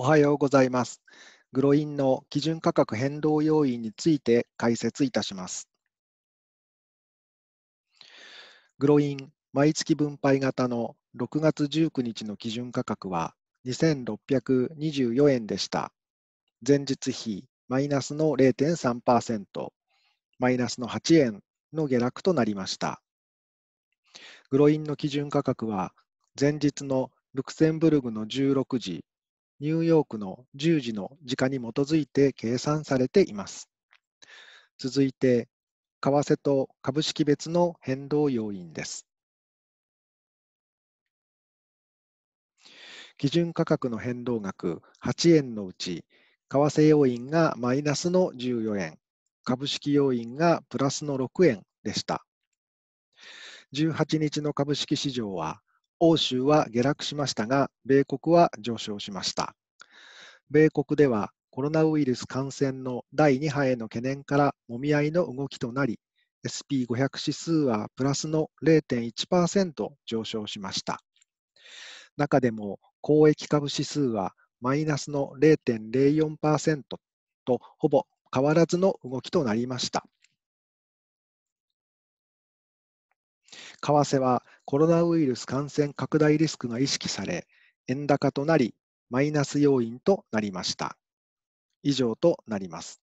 おはようございます。グロインの基準価格変動要因について解説いたします。グロイン毎月分配型の6月19日の基準価格は2624円でした。前日比マイナスの0.3%、マイナスの8円の下落となりました。グロインの基準価格は前日のルクセンブルグの16時ニューヨークの10時の時間に基づいて計算されています。続いて、為替と株式別の変動要因です。基準価格の変動額8円のうち、為替要因がマイナスの14円、株式要因がプラスの6円でした。18日の株式市場は欧州は下落しましたが、米国は上昇しました。米国ではコロナウイルス感染の第2波への懸念からもみ合いの動きとなり、SP500 指数はプラスの0.1%上昇しました。中でも公益株指数はマイナスの0.04%とほぼ変わらずの動きとなりました。為替はコロナウイルス感染拡大リスクが意識され、円高となり、マイナス要因となりました。以上となります。